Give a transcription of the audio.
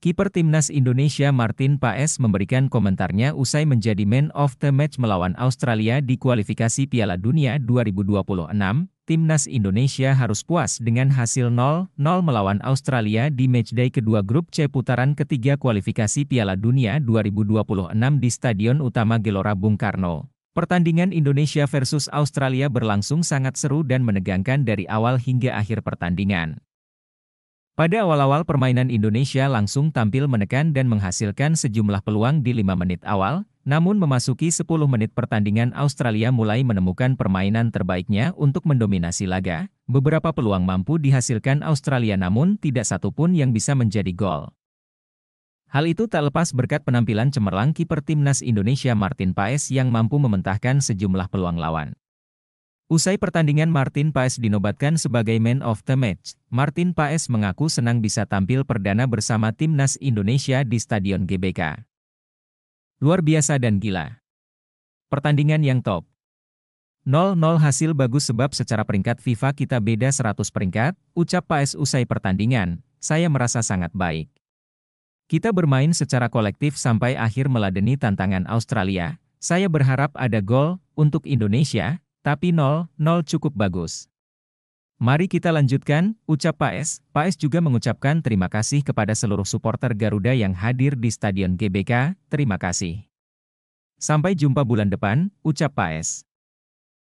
Kiper timnas Indonesia Martin Paes memberikan komentarnya usai menjadi man of the match melawan Australia di kualifikasi Piala Dunia 2026. Timnas Indonesia harus puas dengan hasil 0-0 melawan Australia di matchday kedua grup C putaran ketiga kualifikasi Piala Dunia 2026 di Stadion Utama Gelora Bung Karno. Pertandingan Indonesia versus Australia berlangsung sangat seru dan menegangkan dari awal hingga akhir pertandingan. Pada awal-awal permainan Indonesia langsung tampil menekan dan menghasilkan sejumlah peluang di 5 menit awal, namun memasuki 10 menit pertandingan Australia mulai menemukan permainan terbaiknya untuk mendominasi laga. Beberapa peluang mampu dihasilkan Australia namun tidak satu pun yang bisa menjadi gol. Hal itu tak lepas berkat penampilan cemerlang kiper timnas Indonesia Martin Paes yang mampu mementahkan sejumlah peluang lawan. Usai pertandingan Martin Paes dinobatkan sebagai Man of the Match, Martin Paes mengaku senang bisa tampil perdana bersama timnas Indonesia di Stadion GBK. Luar biasa dan gila. Pertandingan yang top. 0-0 hasil bagus sebab secara peringkat FIFA kita beda 100 peringkat, ucap Paes usai pertandingan, saya merasa sangat baik. Kita bermain secara kolektif sampai akhir meladeni tantangan Australia, saya berharap ada gol, untuk Indonesia, tapi 0, 0 cukup bagus. Mari kita lanjutkan, ucap Paes. Paes juga mengucapkan terima kasih kepada seluruh supporter Garuda yang hadir di Stadion GBK, terima kasih. Sampai jumpa bulan depan, ucap Paes.